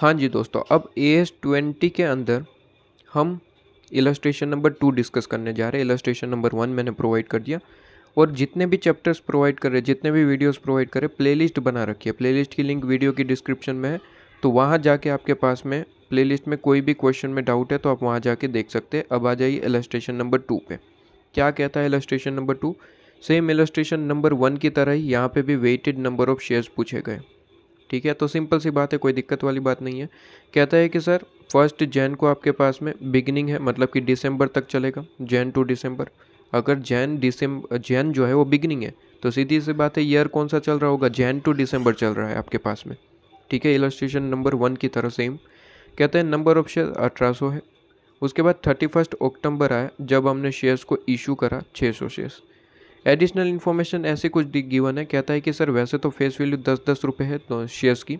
हाँ जी दोस्तों अब ए एस ट्वेंटी के अंदर हम इलस्ट्रेशन नंबर टू डिस्कस करने जा रहे हैं इलस्ट्रेशन नंबर वन मैंने प्रोवाइड कर दिया और जितने भी चैप्टर्स प्रोवाइड कर रहे जितने भी वीडियोस प्रोवाइड कर रहे प्लेलिस्ट बना रखी है प्लेलिस्ट की लिंक वीडियो की डिस्क्रिप्शन में है तो वहाँ जाके आपके पास में प्लेलिस्ट में कोई भी क्वेश्चन में डाउट है तो आप वहाँ जाके देख सकते हैं अब आ जाइए इलस्ट्रेशन नंबर टू पे क्या कहता है illustration number two same illustration number one की तरह ही यहाँ पे भी वेटेड नंबर ऑफ शेयर्स पूछे गए ठीक है तो सिंपल सी बात है कोई दिक्कत वाली बात नहीं है कहता है कि सर फर्स्ट जैन को आपके पास में बिगिनिंग है मतलब कि दिसंबर तक चलेगा जैन टू दिसंबर अगर जैन दिसंबर जैन जो है वो बिगिनिंग है तो सीधी सी बात है ईयर कौन सा चल रहा होगा जैन टू दिसंबर चल रहा है आपके पास में ठीक है इलास्ट्रेशन नंबर वन की तरह सेम कहते हैं नंबर ऑफ शेयर अठारह है उसके बाद थर्टी फर्स्ट अक्टूबर आया जब हमने शेयर्स को इशू करा सौ शेयर्स एडिशनल इन्फॉर्मेशन ऐसे कुछ गिवन है कहता है कि सर वैसे तो फेस वैल्यू दस दस रुपये है तो शेयर्स की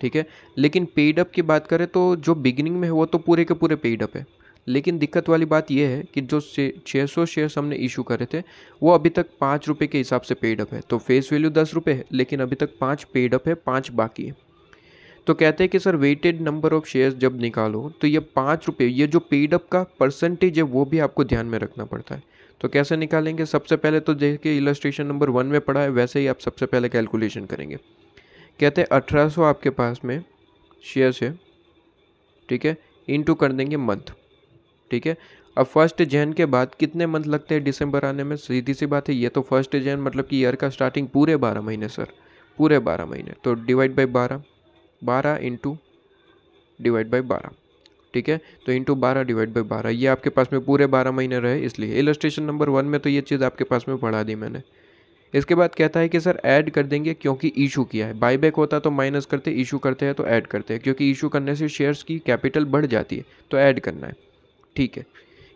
ठीक है लेकिन पेड अप की बात करें तो जो बिगिनिंग में है वो तो पूरे के पूरे पेड अप है लेकिन दिक्कत वाली बात यह है कि जो छः सौ शेयर्स हमने इशू करे थे वो अभी तक पाँच रुपये के हिसाब से पेड अप है तो फेस वैल्यू दस रुपये है लेकिन अभी तक पाँच पेड अप है पाँच बाकी है तो कहते हैं कि sir weighted number of shares जब निकालो तो ये पाँच रुपये ये जो पेड अप का परसेंटेज है वो भी आपको ध्यान में रखना पड़ता है तो कैसे निकालेंगे सबसे पहले तो देखिए इलस्ट्रेशन नंबर वन में पढ़ा है वैसे ही आप सबसे पहले कैलकुलेशन करेंगे कहते हैं अठारह आपके पास में शेयर्स है ठीक है इंटू कर देंगे मंथ ठीक है अब फर्स्ट जैन के बाद कितने मंथ लगते हैं दिसंबर आने में सीधी सी बात है ये तो फर्स्ट जैन मतलब कि ईयर का स्टार्टिंग पूरे बारह महीने सर पूरे बारह महीने तो डिवाइड बाई बारह बारह इंटू डिवाइड बाई बारह ठीक है तो इंटू बारह डिवाइड बाई बारह ये आपके पास में पूरे बारह महीने रहे इसलिए इलस्ट्रेशन नंबर वन में तो ये चीज़ आपके पास में पढ़ा दी मैंने इसके बाद कहता है कि सर ऐड कर देंगे क्योंकि इशू किया है बाईबैक होता तो माइनस करते इशू करते हैं तो ऐड करते हैं क्योंकि इशू करने से शेयर्स की कैपिटल बढ़ जाती है तो ऐड करना है ठीक है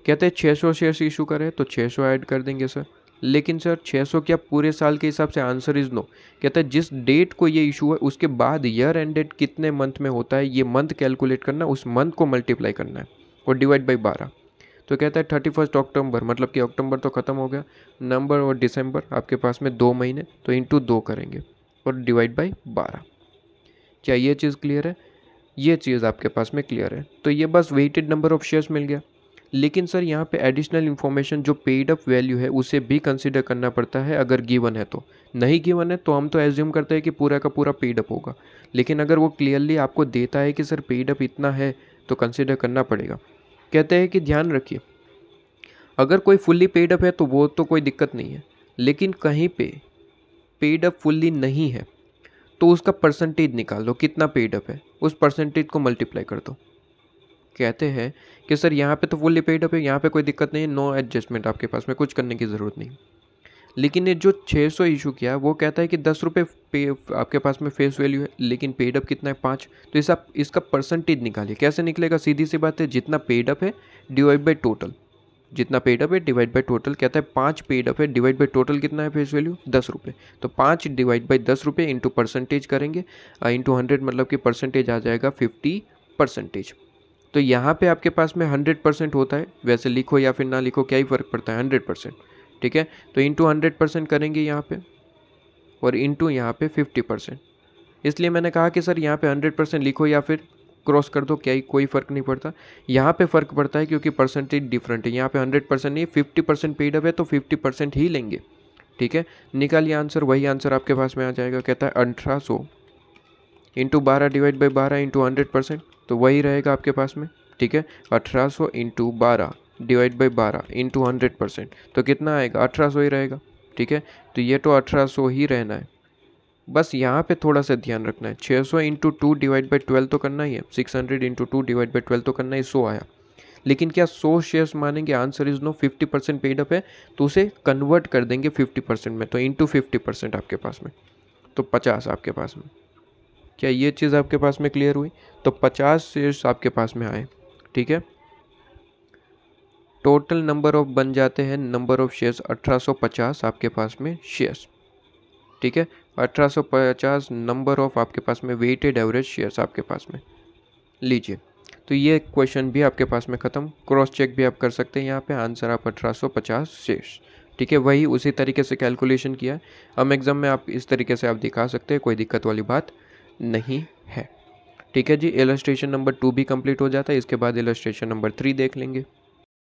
कहते हैं 600 शेयर्स इशू करें तो 600 ऐड कर देंगे सर लेकिन सर 600 क्या पूरे साल के हिसाब से आंसर इज़ नो कहता है जिस डेट को ये इशू है उसके बाद ईयर एंड डेट कितने मंथ में होता है ये मंथ कैलकुलेट करना उस मंथ को मल्टीप्लाई करना है और डिवाइड बाई बारह तो कहता है थर्टी फर्स्ट अक्टूबर मतलब कि अक्टूबर तो ख़त्म हो गया नवंबर और दिसंबर आपके पास में दो महीने तो इंटू दो करेंगे और डिवाइड बाई बारह क्या ये चीज़ क्लियर है ये चीज़ आपके पास में क्लियर है तो ये बस वेटेड नंबर ऑफ शेयर्स मिल गया लेकिन सर यहाँ पे एडिशनल इन्फॉर्मेशन जो पेड अप वैल्यू है उसे भी कंसिडर करना पड़ता है अगर गिवन है तो नहीं गिवन है तो हम तो एज्यूम करते हैं कि पूरा का पूरा पेड अप होगा लेकिन अगर वो क्लियरली आपको देता है कि सर पेड अप इतना है तो कंसिडर करना पड़ेगा कहते हैं कि ध्यान रखिए अगर कोई फुल्ली पेड अप है तो वो तो कोई दिक्कत नहीं है लेकिन कहीं पे पेड अप फुल्ली नहीं है तो उसका परसेंटेज निकाल लो कितना पेड अप है उस परसेंटेज को मल्टीप्लाई कर दो कहते हैं कि सर यहाँ पे तो वो लिपेड अप है यहाँ पे कोई दिक्कत नहीं है नो एडजस्टमेंट आपके पास में कुछ करने की ज़रूरत नहीं लेकिन ये जो 600 इशू किया वो कहता है कि दस रुपये पे आपके पास में फेस वैल्यू है लेकिन पेड अप कितना है पाँच तो इस आप इसका परसेंटेज निकालिए कैसे निकलेगा सीधी सी बात है जितना पेड अप है डिवाइड बाई टोटल जितना पेड अप है डिवाइड बाई टोटल कहता है पाँच पेड अप है डिवाइड बाई टोटल कितना है फेस वैल्यू दस रुपये तो पाँच डिवाइड बाई दस रुपये इंटू परसेंटेज करेंगे इंटू हंड्रेड मतलब कि परसेंटेज आ जाएगा फिफ्टी परसेंटेज तो यहाँ पे आपके पास में हंड्रेड परसेंट होता है वैसे लिखो या फिर ना लिखो क्या ही फ़र्क पड़ता है हंड्रेड परसेंट ठीक है तो इंटू हंड्रेड परसेंट करेंगे यहाँ पे और इंटू यहाँ पे फिफ्टी परसेंट इसलिए मैंने कहा कि सर यहाँ पे हंड्रेड परसेंट लिखो या फिर क्रॉस कर दो क्या ही कोई फ़र्क नहीं पड़ता यहाँ पे फ़र्क पड़ता है क्योंकि परसेंटेज डिफरेंट है यहाँ पे हंड्रेड परसेंट नहीं फिफ्टी परसेंट पेड अप है तो फिफ्टी परसेंट ही लेंगे ठीक है निकालिए आंसर वही आंसर आपके पास में आ जाएगा कहता है अठारह सौ इंटू बारह डिवाइड बाई बारह इंटू हंड्रेड परसेंट तो वही रहेगा आपके पास में ठीक है अठारह सौ इंटू बारह डिवाइड बाई बारह इंटू हंड्रेड परसेंट तो कितना आएगा अठारह सौ ही रहेगा ठीक है तो ये तो अठारह सौ ही रहना है बस यहाँ पे थोड़ा सा ध्यान रखना है छः सौ into two divide by twelve तो करना ही है six hundred into two divide by twelve तो करना ही सो आया लेकिन क्या सौ शेयर्स मानेंगे answer is no fifty percent paid up है तो उसे कन्वर्ट कर देंगे फिफ्टी परसेंट में तो इंटू फिफ्टी परसेंट आपके पास में तो पचास आपके पास में क्या ये चीज़ आपके पास में क्लियर हुई तो पचास शेयर्स आपके पास में आए ठीक है टोटल नंबर ऑफ बन जाते हैं नंबर ऑफ शेयर्स अठारह आपके पास में शेयर्स ठीक है अठारह नंबर ऑफ आपके पास में वेटेड एवरेज शेयर्स आपके पास में लीजिए तो ये क्वेश्चन भी आपके पास में ख़त्म क्रॉस चेक भी आप कर सकते हैं यहाँ पे आंसर आप पचास शेयर्स ठीक है वही उसी तरीके से कैलकुलेशन किया हम एग्ज़ाम में आप इस तरीके से आप दिखा सकते हैं कोई दिक्कत वाली बात नहीं है ठीक है जी इलस्ट्रेशन नंबर टू भी कंप्लीट हो जाता है इसके बाद इलस्ट्रेशन नंबर थ्री देख लेंगे